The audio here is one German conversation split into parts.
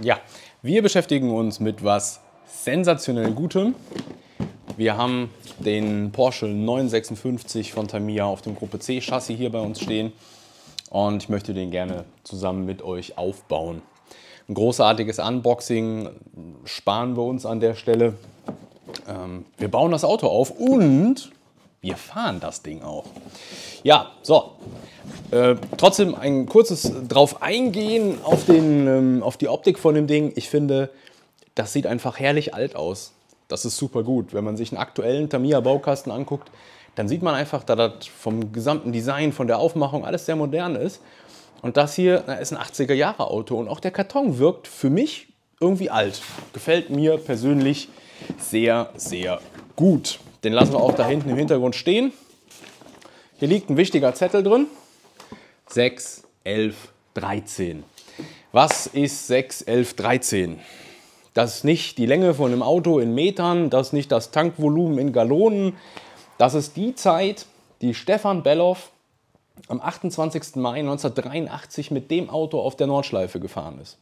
Ja, wir beschäftigen uns mit was sensationell Gutem. Wir haben den Porsche 956 von Tamiya auf dem Gruppe C Chassis hier bei uns stehen und ich möchte den gerne zusammen mit euch aufbauen. Ein großartiges Unboxing sparen wir uns an der Stelle. Ähm, wir bauen das Auto auf und wir fahren das Ding auch. Ja, so. Äh, trotzdem ein kurzes drauf eingehen auf, den, ähm, auf die Optik von dem Ding. Ich finde, das sieht einfach herrlich alt aus. Das ist super gut. Wenn man sich einen aktuellen Tamiya-Baukasten anguckt, dann sieht man einfach, da das vom gesamten Design, von der Aufmachung alles sehr modern ist. Und das hier na, ist ein 80er-Jahre-Auto. Und auch der Karton wirkt für mich irgendwie alt. Gefällt mir persönlich sehr, sehr gut. Den lassen wir auch da hinten im Hintergrund stehen. Hier liegt ein wichtiger Zettel drin. 6, 11, 13. Was ist 6, 11, 13? Das ist nicht die Länge von einem Auto in Metern, das ist nicht das Tankvolumen in Gallonen. Das ist die Zeit, die Stefan Belloff am 28. Mai 1983 mit dem Auto auf der Nordschleife gefahren ist.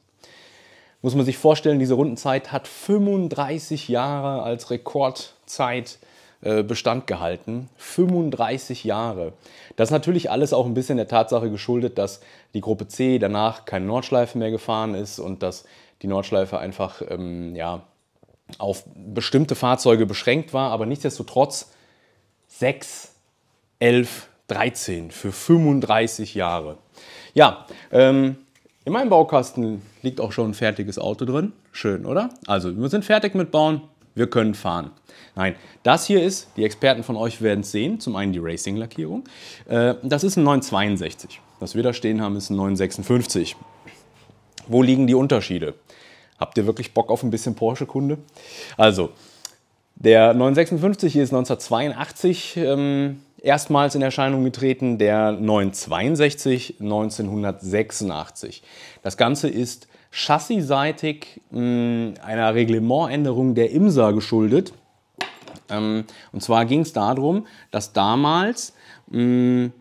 Muss man sich vorstellen, diese Rundenzeit hat 35 Jahre als Rekordzeit äh, Bestand gehalten. 35 Jahre. Das ist natürlich alles auch ein bisschen der Tatsache geschuldet, dass die Gruppe C danach keine Nordschleife mehr gefahren ist und dass die Nordschleife einfach ähm, ja, auf bestimmte Fahrzeuge beschränkt war. Aber nichtsdestotrotz 6, 11, 13 für 35 Jahre. Ja, ähm, in meinem Baukasten liegt auch schon ein fertiges Auto drin. Schön, oder? Also, wir sind fertig mit Bauen wir können fahren. Nein, das hier ist, die Experten von euch werden es sehen, zum einen die Racing-Lackierung. Äh, das ist ein 962. Was wir da stehen haben, ist ein 956. Wo liegen die Unterschiede? Habt ihr wirklich Bock auf ein bisschen Porsche-Kunde? Also, der 956 hier ist 1982 ähm, erstmals in Erscheinung getreten, der 962 1986. Das Ganze ist chassisseitig mm, einer Reglementänderung der IMSA geschuldet. Ähm, und zwar ging es darum, dass damals mh, mm,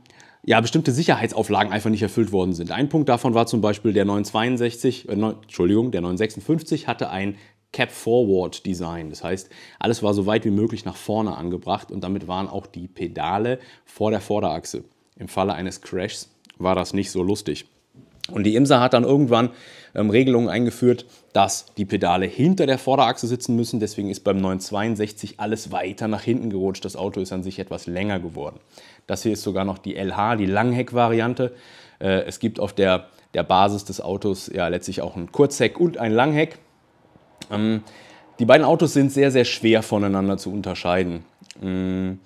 ja, bestimmte Sicherheitsauflagen einfach nicht erfüllt worden sind. Ein Punkt davon war zum Beispiel der 962, äh, ne, Entschuldigung, der 956 hatte ein Cap Forward Design. Das heißt, alles war so weit wie möglich nach vorne angebracht und damit waren auch die Pedale vor der Vorderachse. Im Falle eines Crashs war das nicht so lustig. Und die IMSA hat dann irgendwann ähm, Regelungen eingeführt, dass die Pedale hinter der Vorderachse sitzen müssen. Deswegen ist beim 962 alles weiter nach hinten gerutscht. Das Auto ist an sich etwas länger geworden. Das hier ist sogar noch die LH, die Langheck-Variante. Äh, es gibt auf der, der Basis des Autos ja letztlich auch ein Kurzheck und ein Langheck. Ähm, die beiden Autos sind sehr, sehr schwer voneinander zu unterscheiden. Ähm,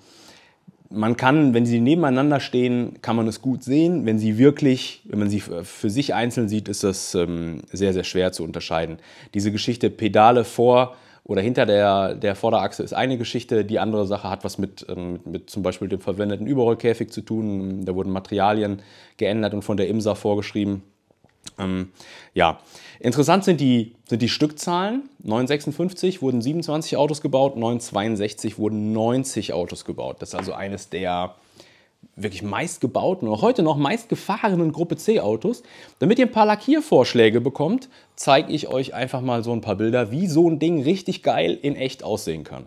man kann, wenn sie nebeneinander stehen, kann man es gut sehen. Wenn sie wirklich, wenn man sie für sich einzeln sieht, ist das ähm, sehr, sehr schwer zu unterscheiden. Diese Geschichte Pedale vor oder hinter der, der Vorderachse ist eine Geschichte. Die andere Sache hat was mit, ähm, mit, mit, zum Beispiel dem verwendeten Überrollkäfig zu tun. Da wurden Materialien geändert und von der IMSA vorgeschrieben. Ähm, ja, interessant sind die, sind die Stückzahlen. 956 wurden 27 Autos gebaut, 962 wurden 90 Autos gebaut. Das ist also eines der wirklich meistgebauten und heute noch meist gefahrenen Gruppe C Autos. Damit ihr ein paar Lackiervorschläge bekommt, zeige ich euch einfach mal so ein paar Bilder, wie so ein Ding richtig geil in echt aussehen kann.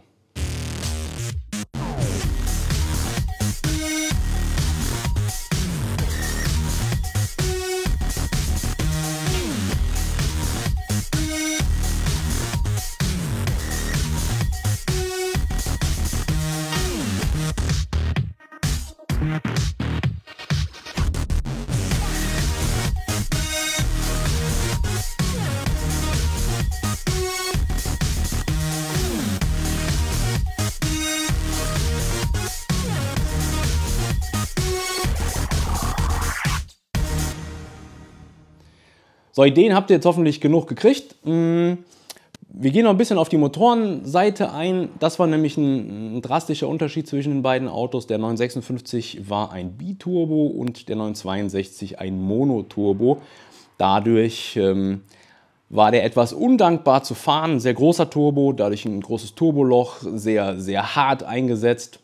So, Ideen habt ihr jetzt hoffentlich genug gekriegt. Mm, wir gehen noch ein bisschen auf die Motorenseite ein. Das war nämlich ein, drastischer Unterschied zwischen den beiden Autos. Der 956 war ein Biturbo und der 962 ein Monoturbo. Dadurch ähm, war der etwas undankbar zu fahren. sehr großer Turbo, dadurch ein großes Turboloch, sehr, sehr hart eingesetzt.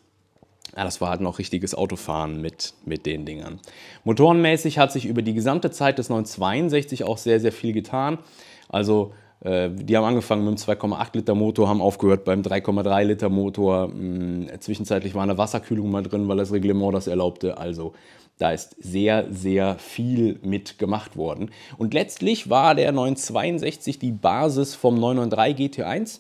Ja, das war halt noch richtiges Autofahren mit, mit den Dingern. Motorenmäßig hat sich über die gesamte Zeit des 962 auch sehr, sehr viel getan. Also äh, die haben angefangen mit einem 2,8 Liter Motor, haben aufgehört beim 3,3 Liter Motor. Hm, zwischenzeitlich war eine Wasserkühlung mal drin, weil das Reglement das erlaubte. Also da ist sehr, sehr viel mit gemacht worden. Und letztlich war der 962 die Basis vom 993 GT1.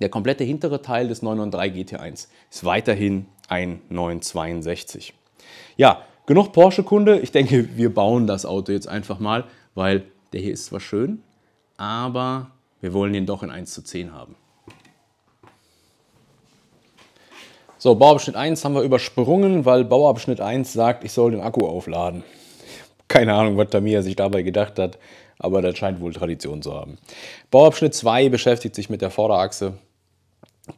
Der komplette hintere Teil des 993 GT1 ist weiterhin 1962. Ja, genug Porsche-Kunde. Ich denke, wir bauen das Auto jetzt einfach mal, weil der hier ist zwar schön, aber wir wollen ihn doch in 1 zu 10 haben. So, Bauabschnitt 1 haben wir übersprungen, weil Bauabschnitt 1 sagt, ich soll den Akku aufladen. Keine Ahnung, was Tamir sich dabei gedacht hat, aber das scheint wohl Tradition zu haben. Bauabschnitt 2 beschäftigt sich mit der Vorderachse.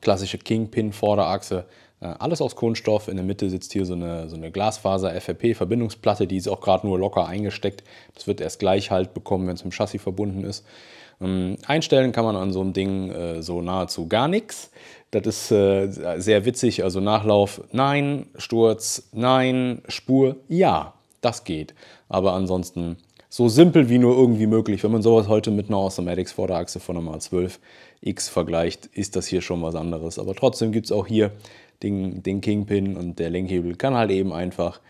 Klassische Kingpin-Vorderachse äh, alles aus Kunststoff. In der Mitte sitzt hier so eine, so eine Glasfaser-FRP-Verbindungsplatte, die ist auch gerade nur locker eingesteckt. Das wird erst gleich halt bekommen, wenn es mit dem Chassis verbunden ist. Mm, einstellen kann man an so einem Ding äh, so nahezu gar nichts. Das ist äh, sehr witzig. Also Nachlauf, nein, Sturz, nein, Spur, ja, das geht. Aber ansonsten so simpel wie nur irgendwie möglich. Wenn man sowas heute mit einer Awesomatics Vorderachse von einer Mal 12X vergleicht, ist das hier schon was anderes. Aber trotzdem gibt es auch hier den, den Kingpin und der Lenkhebel kann halt eben einfach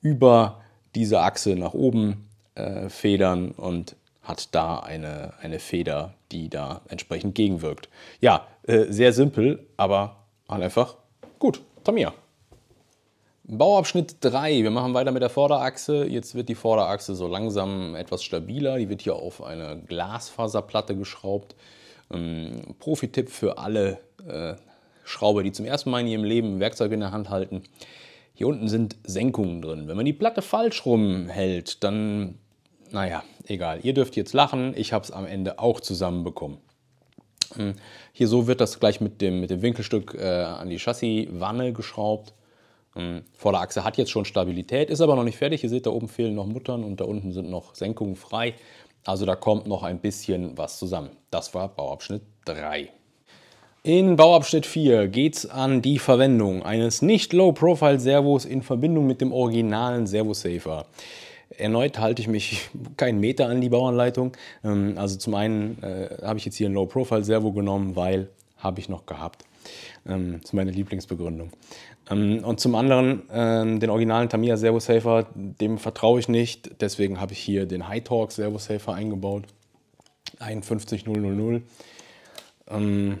über diese Achse nach oben äh, federn und hat da eine, eine Feder, die da entsprechend gegenwirkt. Ja, äh, sehr simpel, aber halt einfach gut. Tamia. Bauabschnitt 3. Wir machen weiter mit der Vorderachse. Jetzt wird die Vorderachse so langsam etwas stabiler. Die wird hier auf eine Glasfaserplatte geschraubt. Ähm, Profi-Tipp für alle äh, Schraube, die zum ersten Mal in ihrem Leben ein Werkzeug in der Hand halten. Hier unten sind Senkungen drin. Wenn man die Platte falsch rumhält, dann, naja, egal. Ihr dürft jetzt lachen, ich habe es am Ende auch zusammenbekommen. Hm. Hier so wird das gleich mit dem, mit dem Winkelstück äh, an die Chassiswanne geschraubt. Hm. Vorderachse hat jetzt schon Stabilität, ist aber noch nicht fertig. Ihr seht, da oben fehlen noch Muttern und da unten sind noch Senkungen frei. Also da kommt noch ein bisschen was zusammen. Das war Bauabschnitt 3. In Bauabschnitt 4 geht es an die Verwendung eines nicht Low-Profile-Servos in Verbindung mit dem originalen Servo-Safer. Erneut halte ich mich keinen Meter an die Bauanleitung. Ähm, also zum einen äh, habe ich jetzt hier ein Low-Profile-Servo genommen, weil habe ich noch gehabt. Ähm, das ist meine Lieblingsbegründung. Ähm, und zum anderen, ähm, den originalen Tamiya Servo-Safer, dem vertraue ich nicht. Deswegen habe ich hier den Hightalk Servo-Safer eingebaut. 51000. Ähm,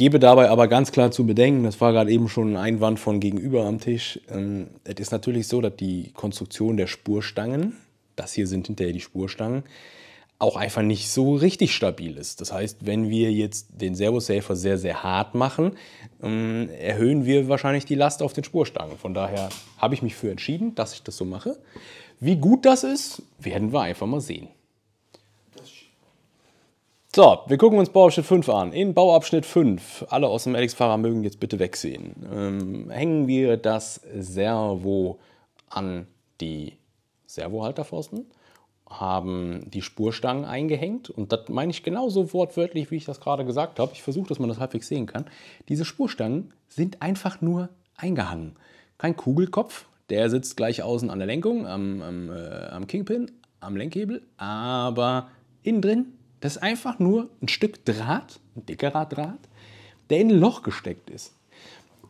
Gebe dabei aber ganz klar zu bedenken, das war gerade eben schon ein Einwand von gegenüber am Tisch. Ähm, es ist natürlich so, dass die Konstruktion der Spurstangen, das hier sind hinterher die Spurstangen, auch einfach nicht so richtig stabil ist. Das heißt, wenn wir jetzt den Servosafer sehr, sehr hart machen, ähm, erhöhen wir wahrscheinlich die Last auf den Spurstangen. Von daher habe ich mich für entschieden, dass ich das so mache. Wie gut das ist, werden wir einfach mal sehen. So, wir gucken uns Bauabschnitt 5 an. In Bauabschnitt 5, alle aus dem LX-Fahrer mögen jetzt bitte wegsehen, ähm, hängen wir das Servo an die Servohalterpfosten, haben die Spurstangen eingehängt und das meine ich genauso wortwörtlich, wie ich das gerade gesagt habe. Ich versuche, dass man das halbwegs sehen kann. Diese Spurstangen sind einfach nur eingehangen. Kein Kugelkopf, der sitzt gleich außen an der Lenkung, am, am, äh, am Kingpin, am Lenkhebel, aber innen drin das ist einfach nur ein Stück Draht, ein dickerer Draht, der in ein Loch gesteckt ist.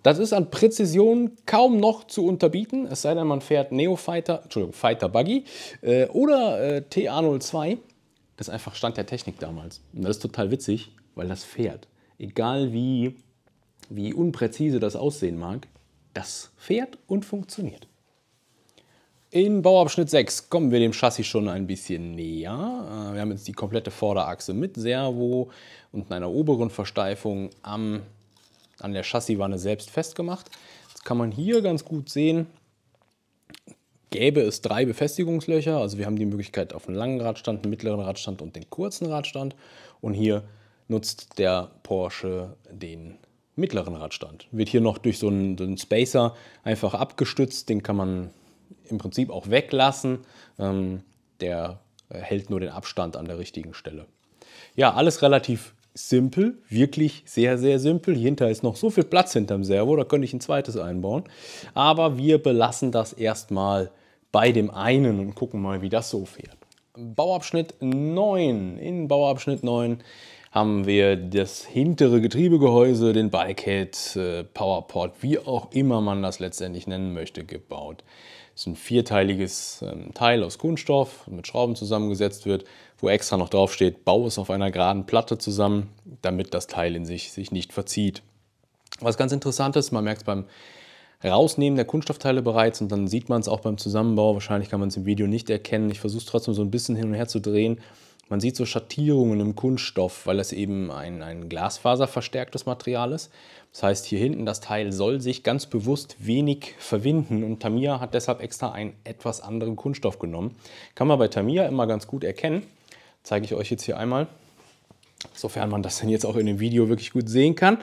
Das ist an Präzision kaum noch zu unterbieten, es sei denn, man fährt Neo-Fighter, Entschuldigung, Fighter Buggy äh, oder äh, TA02. Das ist einfach Stand der Technik damals. Und das ist total witzig, weil das fährt. Egal wie, wie unpräzise das aussehen mag, das fährt und funktioniert. In Bauabschnitt 6 kommen wir dem Chassis schon ein bisschen näher. Äh, wir haben jetzt die komplette Vorderachse mit Servo und einer oberen Versteifung am, an der Chassiswanne selbst festgemacht. Jetzt kann man hier ganz gut sehen. Gäbe es drei Befestigungslöcher, also wir haben die Möglichkeit auf einen langen Radstand, einen mittleren Radstand und den kurzen Radstand. Und hier nutzt der Porsche den mittleren Radstand. Wird hier noch durch so einen, so einen Spacer einfach abgestützt, den kann man im Prinzip auch weglassen. Ähm, der äh, hält nur den Abstand an der richtigen Stelle. Ja, alles relativ simpel, wirklich sehr, sehr simpel. Hinter ist noch so viel Platz hinterm Servo, da könnte ich ein zweites einbauen. Aber wir belassen das erstmal bei dem einen und gucken mal, wie das so fährt. Bauabschnitt 9. In Bauabschnitt 9 haben wir das hintere Getriebegehäuse, den Bikehead, äh, Powerport, wie auch immer man das letztendlich nennen möchte, gebaut ist ein vierteiliges ähm, Teil aus Kunststoff, mit Schrauben zusammengesetzt wird, wo extra noch draufsteht, steht, bau es auf einer geraden Platte zusammen, damit das Teil in sich sich nicht verzieht. Was ganz interessant ist, man merkt es beim Rausnehmen der Kunststoffteile bereits und dann sieht man es auch beim Zusammenbau. Wahrscheinlich kann man es im Video nicht erkennen. Ich versuche es trotzdem so ein bisschen hin und her zu drehen. Man sieht so Schattierungen im Kunststoff, weil es eben ein, ein glasfaserverstärktes Material ist. Das heißt, hier hinten das Teil soll sich ganz bewusst wenig verwinden und Tamiya hat deshalb extra einen etwas anderen Kunststoff genommen. Kann man bei Tamiya immer ganz gut erkennen. Zeige ich euch jetzt hier einmal sofern man das denn jetzt auch in dem Video wirklich gut sehen kann.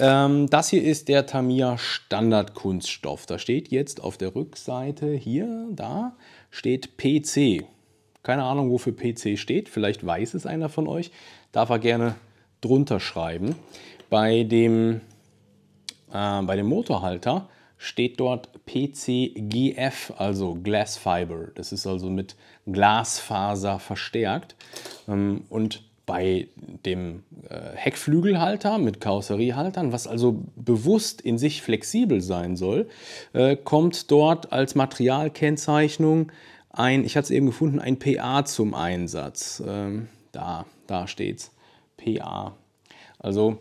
Ähm, das hier ist der Tamiya Standardkunststoff. Da steht jetzt auf der Rückseite hier, da steht PC. Keine Ahnung, wofür PC steht. Vielleicht weiß es einer von euch. Darf er gerne drunter schreiben. Bei dem, äh, bei dem Motorhalter steht dort PCGF, also Glass Fiber. Das ist also mit Glasfaser verstärkt. Ähm, und bei dem äh, Heckflügelhalter mit Karosseriehaltern, was also bewusst in sich flexibel sein soll, äh, kommt dort als Materialkennzeichnung ein, ich hatte es eben gefunden, ein PA zum Einsatz. Ähm, da, da steht's. PA. Also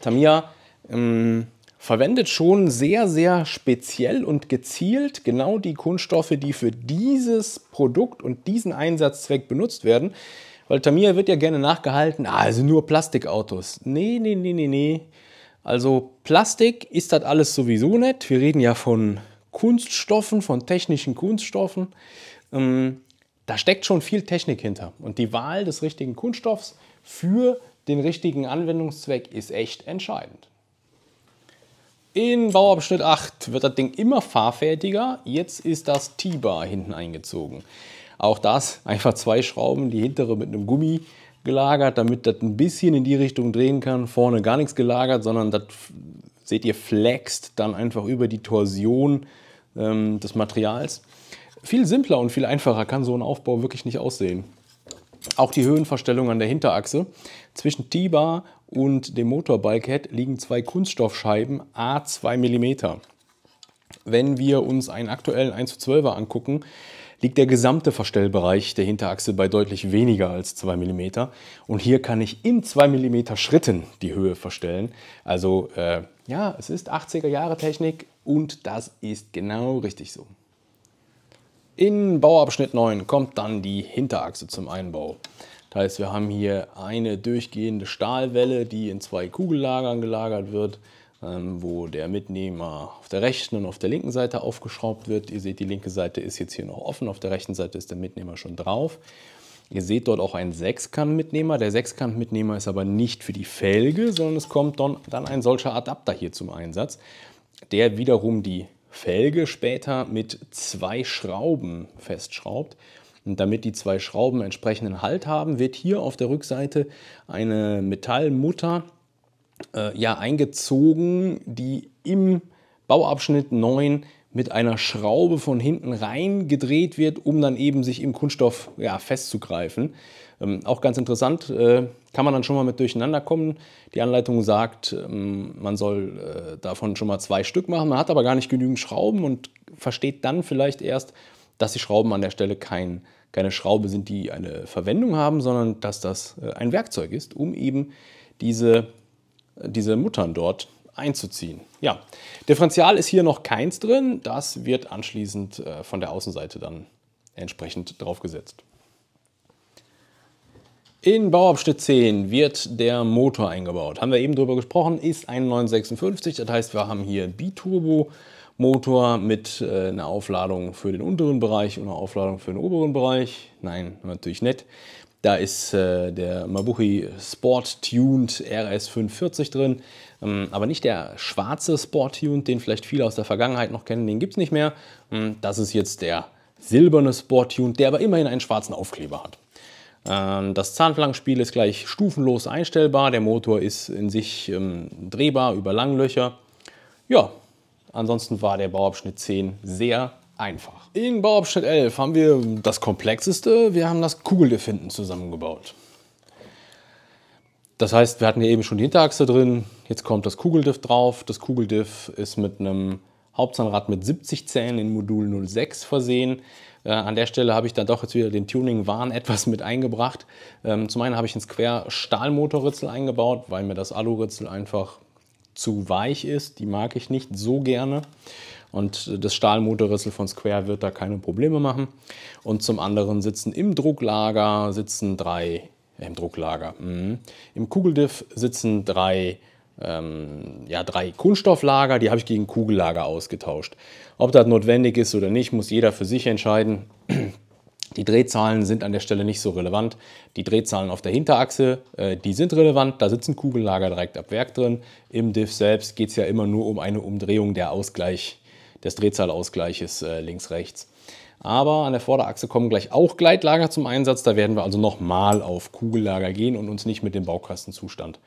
Tamiya ähm, verwendet schon sehr, sehr speziell und gezielt genau die Kunststoffe, die für dieses Produkt und diesen Einsatzzweck benutzt werden. Weil Tamiya wird ja gerne nachgehalten, ah, also nur Plastikautos. Nee, nee, nee, nee, nee. Also Plastik ist das alles sowieso nicht. Wir reden ja von Kunststoffen, von technischen Kunststoffen. Ähm, da steckt schon viel Technik hinter. Und die Wahl des richtigen Kunststoffs für den richtigen Anwendungszweck ist echt entscheidend. In Bauabschnitt 8 wird das Ding immer fahrfertiger. Jetzt ist das T-Bar hinten eingezogen. Auch das einfach zwei Schrauben, die hintere mit einem Gummi gelagert, damit das ein bisschen in die Richtung drehen kann. Vorne gar nichts gelagert, sondern das seht ihr flext dann einfach über die Torsion ähm, des Materials. Viel simpler und viel einfacher kann so ein Aufbau wirklich nicht aussehen. Auch die Höhenverstellung an der Hinterachse. Zwischen T-Bar und dem Motorbalkhead liegen zwei Kunststoffscheiben A2 mm. Wenn wir uns einen aktuellen 1 zu 12 er angucken, liegt der gesamte Verstellbereich der Hinterachse bei deutlich weniger als 2 mm. Und hier kann ich in 2 mm Schritten die Höhe verstellen. Also äh, ja, es ist 80er Jahre Technik, und das ist genau richtig so. In Bauabschnitt 9 kommt dann die Hinterachse zum Einbau. Das heißt, wir haben hier eine durchgehende Stahlwelle, die in zwei Kugellagern gelagert wird, ähm, wo der Mitnehmer auf der rechten und auf der linken Seite aufgeschraubt wird. Ihr seht, die linke Seite ist jetzt hier noch offen, auf der rechten Seite ist der Mitnehmer schon drauf. Ihr seht dort auch einen Sechskant-Mitnehmer. Der Sechskant-Mitnehmer ist aber nicht für die Felge, sondern es kommt dann ein solcher Adapter hier zum Einsatz der wiederum die Felge später mit zwei Schrauben festschraubt. Und damit die zwei Schrauben entsprechenden Halt haben, wird hier auf der Rückseite eine Metallmutter äh, ja, eingezogen, die im Bauabschnitt 9 mit einer Schraube von hinten reingedreht wird, um dann eben sich im Kunststoff ja, festzugreifen. Ähm, auch ganz interessant, äh, kann man dann schon mal mit durcheinander kommen. Die Anleitung sagt, ähm, man soll äh, davon schon mal zwei Stück machen, man hat aber gar nicht genügend Schrauben und versteht dann vielleicht erst, dass die Schrauben an der Stelle kein, keine Schraube sind, die eine Verwendung haben, sondern dass das äh, ein Werkzeug ist, um eben diese, äh, diese Muttern dort einzuziehen. Ja, Differential ist hier noch keins drin, das wird anschließend von der Außenseite dann entsprechend draufgesetzt. In Bauabschnitt 10 wird der Motor eingebaut. Haben wir eben drüber gesprochen, ist ein 956, das heißt, wir haben hier Biturbo. Motor mit äh, einer Aufladung für den unteren Bereich und einer Aufladung für den oberen Bereich. Nein, natürlich nicht. Da ist äh, der Mabuchi Sport Tuned RS540 drin, ähm, aber nicht der schwarze Sport Tuned, den vielleicht viele aus der Vergangenheit noch kennen, den gibt es nicht mehr. Ähm, das ist jetzt der silberne Sport Tuned, der aber immerhin einen schwarzen Aufkleber hat. Ähm, das Zahnflankenspiel ist gleich stufenlos einstellbar. Der Motor ist in sich ähm, drehbar über Langlöcher. Ja, ansonsten war der Bauabschnitt 10 sehr einfach. In Bauabschnitt 11 haben wir das komplexeste. Wir haben das Kugeldefinden zusammengebaut. Das heißt, wir hatten ja eben schon die Hinterachse drin. Jetzt kommt das Kugeldiff drauf. Das Kugeldiff ist mit einem Hauptzahnrad mit 70 Zähnen in Modul 06 versehen. Äh, an der Stelle habe ich dann doch jetzt wieder den Tuning-Wahn etwas mit eingebracht. Ähm, zum einen habe ich einen Square-Stahlmotorritzel eingebaut, weil mir das Aluritzel einfach zu weich ist. Die mag ich nicht so gerne. Und äh, das Stahlmotorritzel von Square wird da keine Probleme machen. Und zum anderen sitzen im Drucklager sitzen drei, äh, im Drucklager, mh, im Kugeldiff sitzen drei ähm, ja, drei Kunststofflager, die habe ich gegen Kugellager ausgetauscht. Ob das notwendig ist oder nicht, muss jeder für sich entscheiden. Die Drehzahlen sind an der Stelle nicht so relevant. Die Drehzahlen auf der Hinterachse, äh, die sind relevant. Da sitzen Kugellager direkt ab Werk drin. Im Diff selbst geht es ja immer nur um eine Umdrehung der Ausgleich, des Drehzahlausgleiches äh, links-rechts. Aber an der Vorderachse kommen gleich auch Gleitlager zum Einsatz. Da werden wir also nochmal auf Kugellager gehen und uns nicht mit dem Baukastenzustand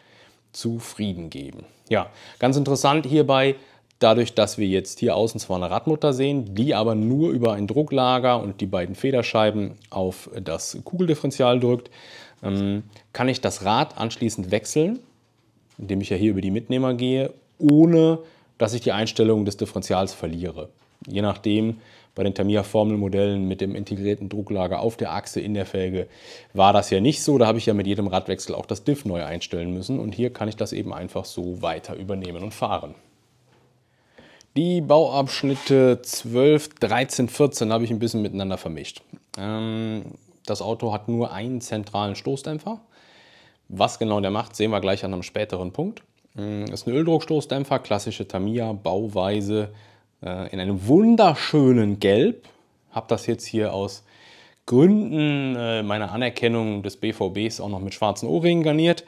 zufrieden geben. Ja, ganz interessant hierbei, dadurch, dass wir jetzt hier außen zwar eine Radmutter sehen, die aber nur über ein Drucklager und die beiden Federscheiben auf das Kugeldifferenzial drückt, ähm, kann ich das Rad anschließend wechseln, indem ich ja hier über die Mitnehmer gehe, ohne dass ich die Einstellung des Differentials verliere. Je nachdem, bei den Tamiya-Formelmodellen mit dem integrierten Drucklager auf der Achse in der Felge war das ja nicht so. Da habe ich ja mit jedem Radwechsel auch das Diff neu einstellen müssen und hier kann ich das eben einfach so weiter übernehmen und fahren. Die Bauabschnitte 12, 13, 14 habe ich ein bisschen miteinander vermischt. Ähm, das Auto hat nur einen zentralen Stoßdämpfer. Was genau der macht, sehen wir gleich an einem späteren Punkt. Das ähm, ist ein Öldruckstoßdämpfer, klassische Tamiya-Bauweise, äh, in einem wunderschönen Gelb. Habe das jetzt hier aus Gründen äh, meiner Anerkennung des BVBs auch noch mit schwarzen O-Ringen garniert.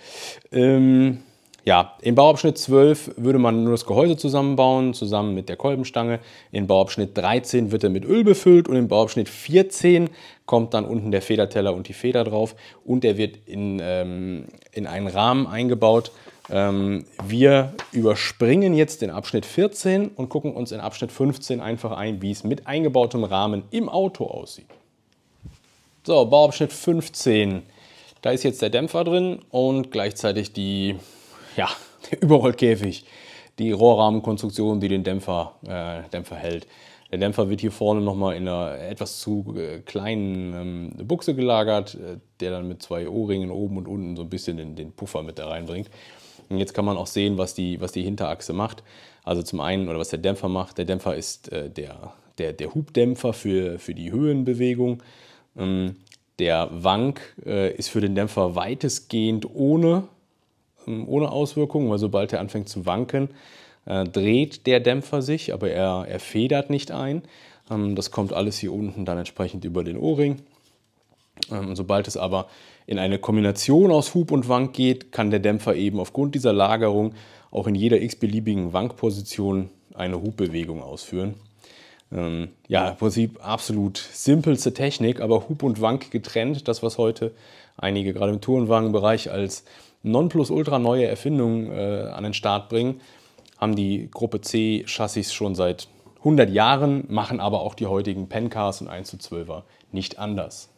Ähm, ja, im Bauabschnitt 12 würde man nur das Gehäuse zusammenbauen, zusammen mit der Kolbenstange. In Bauabschnitt 13 wird er mit Öl befüllt und im Bauabschnitt 14 kommt dann unten der Federteller und die Feder drauf und er wird in, ähm, in einen Rahmen eingebaut, ähm, wir überspringen jetzt den Abschnitt 14 und gucken uns in Abschnitt 15 einfach ein, wie es mit eingebautem Rahmen im Auto aussieht. So, Bauabschnitt 15. Da ist jetzt der Dämpfer drin und gleichzeitig die, ja, der Überrollkäfig, die Rohrrahmenkonstruktion, die den Dämpfer, äh, Dämpfer hält. Der Dämpfer wird hier vorne nochmal in einer etwas zu äh, kleinen ähm, Buchse gelagert, äh, der dann mit zwei O-Ringen oben und unten so ein bisschen den, den Puffer mit da reinbringt. Und jetzt kann man auch sehen, was die, was die Hinterachse macht. Also zum einen, oder was der Dämpfer macht. Der Dämpfer ist äh, der, der, der Hubdämpfer für, für die Höhenbewegung. Ähm, der Wank äh, ist für den Dämpfer weitestgehend ohne, ähm, ohne Auswirkung, weil sobald er anfängt zu wanken, äh, dreht der Dämpfer sich, aber er, er federt nicht ein. Ähm, das kommt alles hier unten dann entsprechend über den O-Ring. Ähm, sobald es aber in eine Kombination aus Hub und Wank geht, kann der Dämpfer eben aufgrund dieser Lagerung auch in jeder x-beliebigen Wankposition eine Hubbewegung ausführen. Ähm, ja, im Prinzip absolut simpelste Technik, aber Hub und Wank getrennt, das was heute einige gerade im Tourenwagenbereich als Nonplusultra neue Erfindung äh, an den Start bringen, haben die Gruppe C Chassis schon seit 100 Jahren, machen aber auch die heutigen Pencars und 1 zu 12er nicht anders.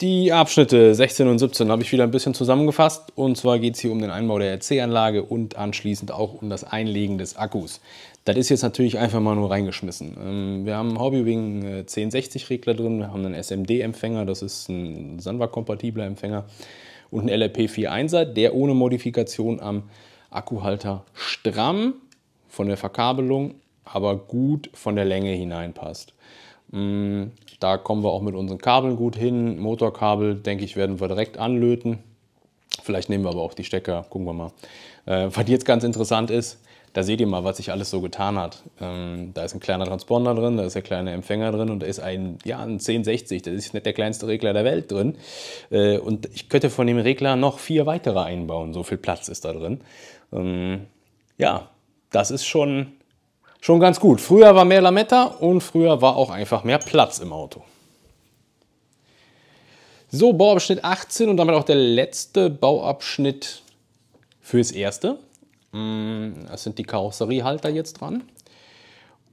Die Abschnitte 16 und 17 habe ich wieder ein bisschen zusammengefasst. Und zwar geht es hier um den Einbau der RC-Anlage und anschließend auch um das Einlegen des Akkus. Das ist jetzt natürlich einfach mal nur reingeschmissen. Ähm, wir haben Hobbywing 1060-Regler äh, drin, wir haben einen SMD-Empfänger, das ist ein Sanwa-kompatibler Empfänger und einen LRP41er, der ohne Modifikation am Akkuhalter stramm von der Verkabelung, aber gut von der Länge hineinpasst. Mm, da kommen wir auch mit unseren Kabeln gut hin. Motorkabel, denke ich, werden wir direkt anlöten. Vielleicht nehmen wir aber auch die Stecker, gucken wir mal. Äh, was jetzt ganz interessant ist, da seht ihr mal, was sich alles so getan hat. Ähm, da ist ein kleiner Transponder drin, da ist der kleine Empfänger drin und da ist ein, ja, ein 1060, das ist nicht der kleinste Regler der Welt drin. Äh, und ich könnte von dem Regler noch vier weitere einbauen, so viel Platz ist da drin. Ähm, ja, das ist schon schon ganz gut. Früher war mehr Lametta und früher war auch einfach mehr Platz im Auto. So, Bauabschnitt 18 und damit auch der letzte Bauabschnitt fürs erste. Mm, das sind die Karosseriehalter jetzt dran.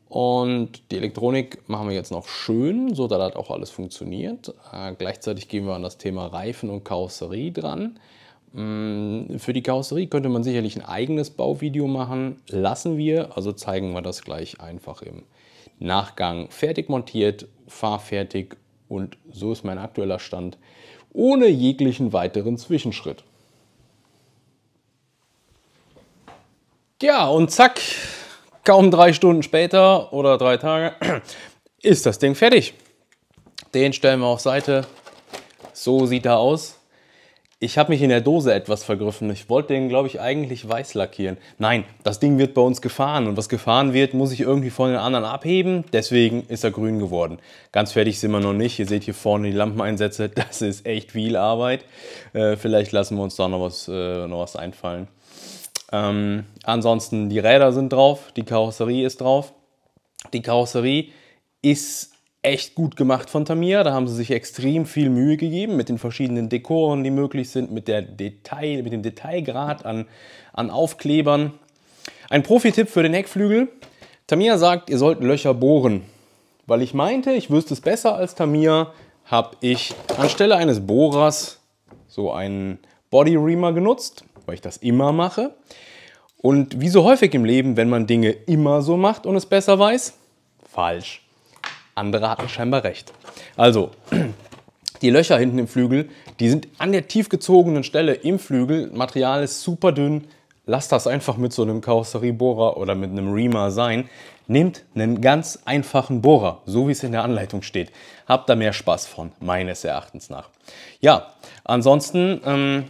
Und die Elektronik machen wir jetzt noch schön, so da hat auch alles funktioniert. Äh, gleichzeitig gehen wir an das Thema Reifen und Karosserie dran. Mm, für die Karosserie könnte man sicherlich ein eigenes Bauvideo machen, lassen wir, also zeigen wir das gleich einfach im Nachgang fertig montiert, fahrfertig und so ist mein aktueller Stand, ohne jeglichen weiteren Zwischenschritt. Ja, und zack, kaum drei Stunden später oder drei Tage ist das Ding fertig. Den stellen wir auf Seite. So sieht er aus. Ich habe mich in der Dose etwas vergriffen. Ich wollte den, glaube ich, eigentlich weiß lackieren. Nein, das Ding wird bei uns gefahren und was gefahren wird, muss ich irgendwie von den anderen abheben. Deswegen ist er grün geworden. Ganz fertig sind wir noch nicht. Ihr seht hier vorne die Lampeneinsätze. Das ist echt viel Arbeit. Äh, vielleicht lassen wir uns da noch was, äh, noch was einfallen. Ähm, ansonsten, die Räder sind drauf, die Karosserie ist drauf. Die Karosserie ist echt gut gemacht von Tamia. Da haben sie sich extrem viel Mühe gegeben mit den verschiedenen Dekoren, die möglich sind, mit, der Detail, mit dem Detailgrad an, an Aufklebern. Ein Profi-Tipp für den Heckflügel. Tamia sagt, ihr sollt Löcher bohren. Weil ich meinte, ich wüsste es besser als Tamia, habe ich anstelle eines Bohrers so einen Body Reamer genutzt, weil ich das immer mache. Und wie so häufig im Leben, wenn man Dinge immer so macht und es besser weiß, falsch. Andere hatten scheinbar recht. Also, die Löcher hinten im Flügel, die sind an der tiefgezogenen Stelle im Flügel. Material ist super dünn. Lasst das einfach mit so einem Karosseriebohrer oder mit einem Reamer sein. Nehmt einen ganz einfachen Bohrer, so wie es in der Anleitung steht. Habt da mehr Spaß von, meines Erachtens nach. Ja, ansonsten, ähm,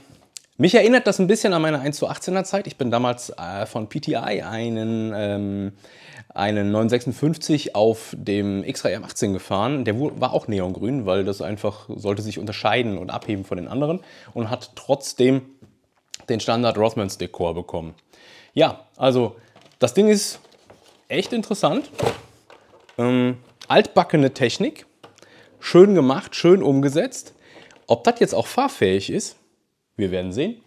mich erinnert das ein bisschen an meine 1 zu 18er Zeit. Ich bin damals äh, von PTI einen ähm, einen 956 auf dem X3 M18 gefahren. Der war auch neongrün, weil das einfach sollte sich unterscheiden und abheben von den anderen und hat trotzdem den Standard Rothmans Dekor bekommen. Ja, also das Ding ist echt interessant. Ähm, altbackene Technik, schön gemacht, schön umgesetzt. Ob das jetzt auch fahrfähig ist, wir werden sehen.